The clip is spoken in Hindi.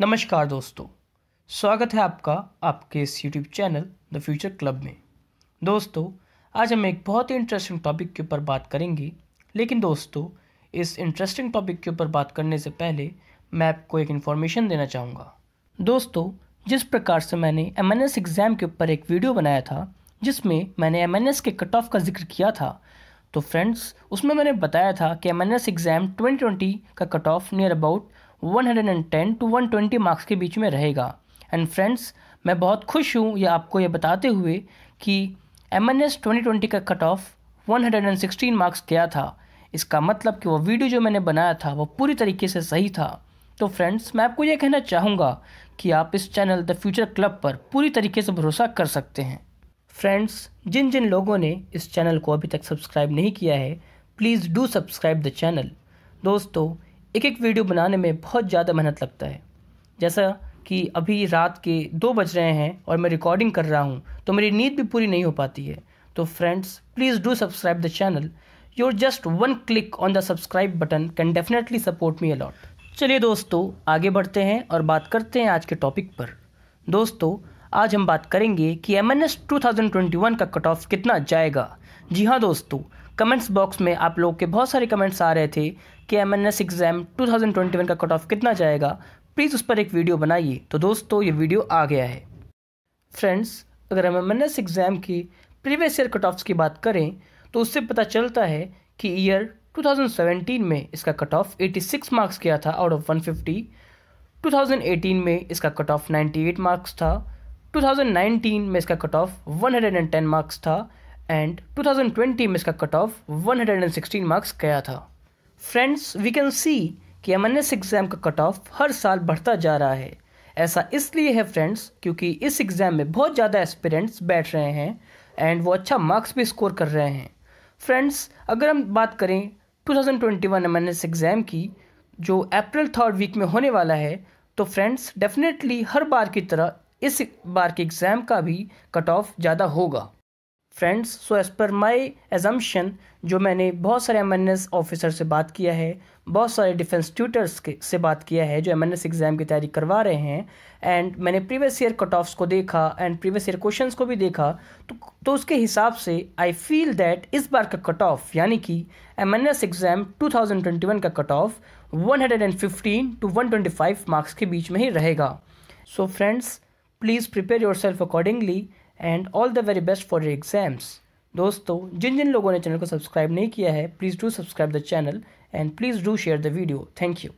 नमस्कार दोस्तों स्वागत है आपका आपके इस YouTube channel the future club में दोस्तों आज हम एक बहुत ही इंटरेस्टिंग टॉपिक के ऊपर बात करेंगे लेकिन दोस्तों इस इंटरेस्टिंग टॉपिक के ऊपर बात करने से पहले मैं आपको एक इन्फॉर्मेशन देना चाहूँगा दोस्तों जिस प्रकार से मैंने एम एग्ज़ाम के ऊपर एक वीडियो बनाया था जिसमें मैंने एम के कट ऑफ का जिक्र किया था तो फ्रेंड्स उसमें मैंने बताया था कि एम एग्ज़ाम 2020 का cut off near about 110 to 120 marks के बीच में रहेगा एंड फ्रेंड्स मैं बहुत खुश हूँ ये आपको ये बताते हुए कि एम एन एस का कट ऑफ 116 मार्क्स गया था इसका मतलब कि वो वीडियो जो मैंने बनाया था वो पूरी तरीके से सही था तो फ्रेंड्स मैं आपको ये कहना चाहूँगा कि आप इस चैनल द फ्यूचर क्लब पर पूरी तरीके से भरोसा कर सकते हैं फ्रेंड्स जिन जिन लोगों ने इस चैनल को अभी तक सब्सक्राइब नहीं किया है please do subscribe the channel दोस्तों एक एक वीडियो बनाने में बहुत ज़्यादा मेहनत लगता है जैसा कि अभी रात के दो बज रहे हैं और मैं रिकॉर्डिंग कर रहा हूँ तो मेरी नींद भी पूरी नहीं हो पाती है तो friends please do subscribe the channel your just one click on the subscribe button can definitely support me a lot चलिए दोस्तों आगे बढ़ते हैं और बात करते हैं आज के टॉपिक पर दोस्तों आज हम बात करेंगे कि M N S two thousand twenty one का कट ऑफ कितना जाएगा जी हाँ दोस्तों कमेंट्स बॉक्स में आप लोगों के बहुत सारे कमेंट्स आ रहे थे कि M N S exam two thousand twenty one का कट ऑफ कितना जाएगा प्लीज़ उस पर एक वीडियो बनाइए तो दोस्तों ये वीडियो आ गया है फ्रेंड्स अगर हम एम एन एस एग्ज़ाम की प्रीवियस ईयर कट ऑफ्स की बात करें तो उससे पता चलता है कि ईयर 2017 में इसका कट ऑफ 86 मार्क्स किया था आउट ऑफ 150 2018 में इसका कट ऑफ 98 मार्क्स था 2019 में इसका कट ऑफ 110 मार्क्स था एंड 2020 में इसका कट ऑफ 116 मार्क्स गया था फ्रेंड्स वी कैन सी कि एम एग्ज़ाम का कट ऑफ हर साल बढ़ता जा रहा है ऐसा इसलिए है फ्रेंड्स क्योंकि इस एग्ज़ाम में बहुत ज़्यादा एस्पिरेंट्स बैठ रहे हैं एंड वो अच्छा मार्क्स भी स्कोर कर रहे हैं फ्रेंड्स अगर हम बात करें 2021 एमएनएस एग्ज़ाम की जो अप्रैल थर्ड वीक में होने वाला है तो फ्रेंड्स डेफिनेटली हर बार की तरह इस बार के एग्ज़ाम का भी कट ऑफ ज़्यादा होगा फ्रेंड्स सो एज़ पर माई एजम्पन जो मैंने बहुत सारे एम एन एस ऑफिसर से बात किया है बहुत सारे डिफेंस ट्यूटर्स के से बात किया है जो एम एन एस एग्ज़ाम की तैयारी करवा रहे हैं एंड मैंने प्रीवियस ईयर कट ऑफ्स को देखा एंड प्रीवियस ईयर क्वेश्चन को भी देखा तो तो उसके हिसाब से आई फील दैट इस बार का कट ऑफ यानी कि M N S exam two thousand twenty one का cut off one hundred and fifteen to one twenty five marks के बीच में ही रहेगा so so friends please prepare yourself accordingly and all the very best for your exams दोस्तों जिन जिन लोगों ने चैनल को सब्सक्राइब नहीं किया है please do subscribe the channel and please do share the video thank you